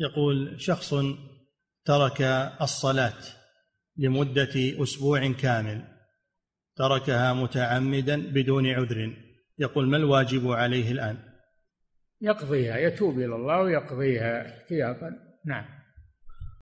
يقول شخص ترك الصلاة لمدة أسبوع كامل تركها متعمدا بدون عذر يقول ما الواجب عليه الآن يقضيها يتوب إلى الله ويقضيها احتياطا نعم